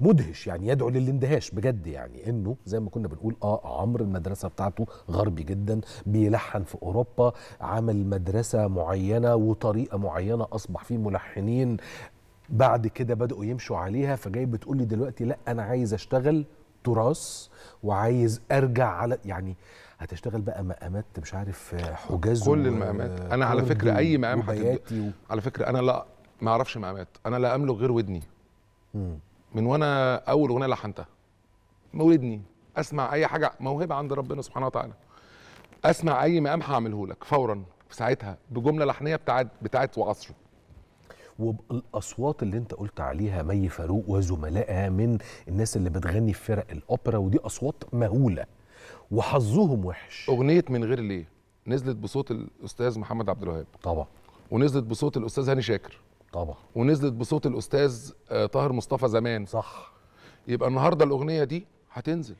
مدهش يعني يدعو للاندهاش بجد يعني انه زي ما كنا بنقول اه عمرو المدرسه بتاعته غربي جدا بيلحن في اوروبا عمل مدرسه معينه وطريقه معينه اصبح فيه ملحنين بعد كده بدأوا يمشوا عليها فجاي بتقول لي دلوقتي لا انا عايز اشتغل تراث وعايز ارجع على يعني هتشتغل بقى مقامات مش عارف حجاز كل المقامات انا على فكره اي مقام هتد... و... على فكره انا لا ما اعرفش مقامات انا لا املك غير ودني مم. من وانا اول اغنيه لحنتها مولدني اسمع اي حاجه موهبه عند ربنا سبحانه وتعالى اسمع اي مقام هعمله لك فورا في ساعتها بجمله لحنيه بتاعت بتاعت وعصره والاصوات اللي انت قلت عليها مي فاروق وزملائها من الناس اللي بتغني في فرق الاوبرا ودي اصوات مهوله وحظهم وحش اغنيه من غير ليه نزلت بصوت الاستاذ محمد عبد الوهاب طبعا ونزلت بصوت الاستاذ هاني شاكر طبعا ونزلت بصوت الاستاذ آه، طاهر مصطفى زمان صح يبقى النهارده الاغنيه دي هتنزل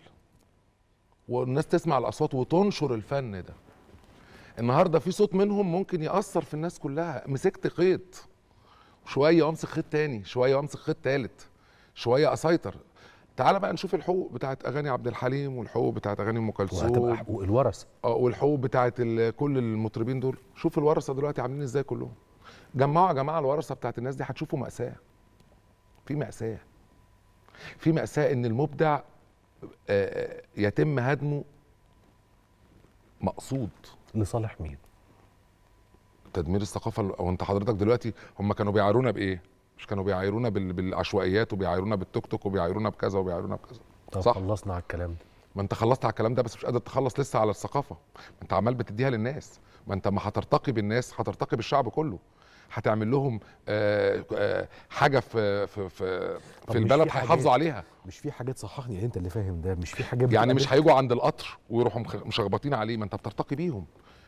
والناس تسمع الاصوات وتنشر الفن ده النهارده في صوت منهم ممكن ياثر في الناس كلها مسكت خيط شويه وامسك خيط تاني شويه وامسك خيط تالت شويه اسيطر تعال بقى نشوف الحقوق بتاعت اغاني عبد الحليم والحقوق بتاعت اغاني ام كلثوم وهتبقى حقوق الورثه اه والحقوق بتاعت كل المطربين دول شوف الورثه دلوقتي عاملين ازاي كلهم جمعوا يا جماعه الورثه بتاعت الناس دي هتشوفوا ماساه في ماساه في ماساه ان المبدع آه، آه، يتم هدمه مقصود لصالح مين تدمير الثقافه او انت حضرتك دلوقتي هم كانوا بيعايرونا بايه مش كانوا بيعايرونا بالعشوائيات وبيعايرونا بالتوك توك وبيعايرونا بكذا وبيعايرونا بكذا طب صح خلصنا على الكلام ده ما انت خلصت على الكلام ده بس مش قادر تخلص لسه على الثقافه ما انت عمال بتديها للناس ما انت ما هترتقي بالناس هترتقي بالشعب كله هتعمل لهم آه، آه، حاجه في في في, في البلد هيحافظوا عليها مش في حاجات صححني انت اللي فاهم ده مش في حاجات يعني مش هيجوا عند القطر ويروحوا مشخبطين عليه ما انت بترتقي بيهم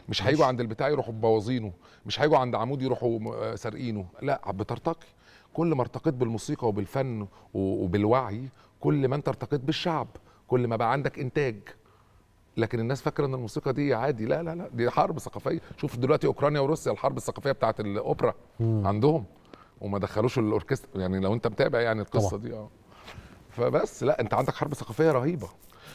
مش هيجوا عند البتاع يروحوا مبوظينه مش هيجوا عند عمود يروحوا آه، سارقينه لا بترتقي كل ما ارتقيت بالموسيقى وبالفن وبالوعي كل ما انت ارتقيت بالشعب كل ما بقى عندك انتاج لكن الناس فاكره ان الموسيقى دي عادي لا لا لا دي حرب ثقافيه شوف دلوقتي اوكرانيا وروسيا الحرب الثقافيه بتاعت الاوبرا مم. عندهم وما دخلوش الاوركسترا يعني لو انت متابع يعني القصه طبعا. دي اه فبس لا انت عندك حرب ثقافيه رهيبه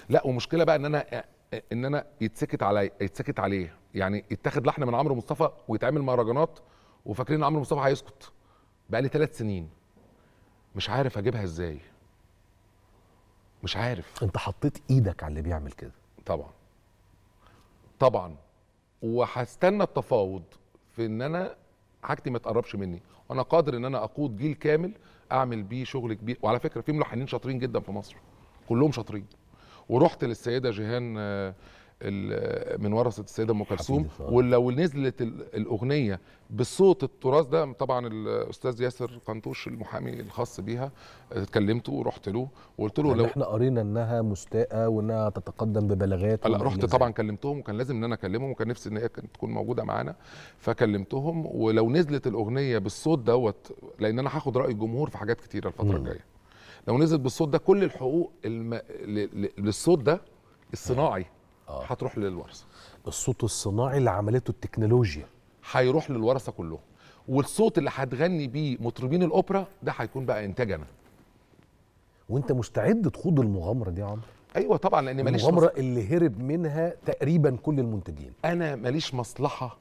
لا ومشكله بقى ان انا ان انا يتسكت علي يتسكت عليه يعني يتاخد لحن من عمرو مصطفى ويتعمل مهرجانات وفاكرين عمرو مصطفى هيسكت بقى لي ثلاث سنين مش عارف اجيبها ازاي مش عارف انت حطيت ايدك على اللي بيعمل كده طبعا طبعا وهستنى التفاوض في ان انا حاجتي ما تقربش مني وانا قادر ان انا اقود جيل كامل اعمل بيه شغل كبير وعلى فكره في ملحنين شاطرين جدا في مصر كلهم شاطرين ورحت للسيده جيهان آه، من ورثه السيده ام كلثوم ولو نزلت الاغنيه بالصوت التراث ده طبعا الاستاذ ياسر قنطوش المحامي الخاص بيها اتكلمته ورحت له وقلت له يعني لو احنا قرينا انها مستاءه وانها تتقدم ببلاغات لا رحت طبعا كلمتهم وكان لازم ان انا اكلمهم وكان نفسي ان هي كانت تكون موجوده معانا فكلمتهم ولو نزلت الاغنيه بالصوت دوت لان انا هاخد راي الجمهور في حاجات كتيره الفتره الجايه لو نزلت بالصوت ده كل الحقوق الم... للصوت ده الصناعي هتروح للورثه الصوت الصناعي اللي عملته التكنولوجيا هيروح للورثه كلهم والصوت اللي هتغني بيه مطربين الاوبرا ده هيكون بقى انتاج انا وانت مستعد تخوض المغامره دي يا عمرو ايوه طبعا لان ماليش المغامره مصلحة. اللي هرب منها تقريبا كل المنتجين انا ماليش مصلحه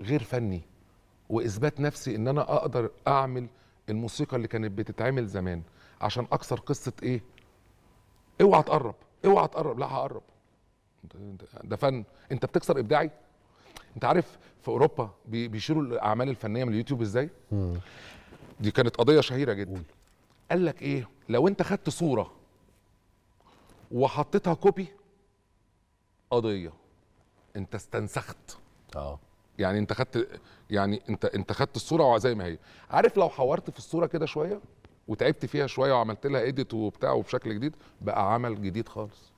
غير فني واثبات نفسي ان انا اقدر اعمل الموسيقى اللي كانت بتتعمل زمان عشان اكسر قصه ايه اوعى تقرب اوعى تقرب لا هقرب ده فن انت بتكسر ابداعي انت عارف في اوروبا بيشيلوا الاعمال الفنيه من اليوتيوب ازاي دي كانت قضيه شهيره جدا قال لك ايه لو انت خدت صوره وحطيتها كوبي قضيه انت استنسخت اه يعني انت خدت يعني انت انت خدت الصوره زي ما هي عارف لو حورت في الصوره كده شويه وتعبت فيها شويه وعملت لها اديت وبتاع وبشكل جديد بقى عمل جديد خالص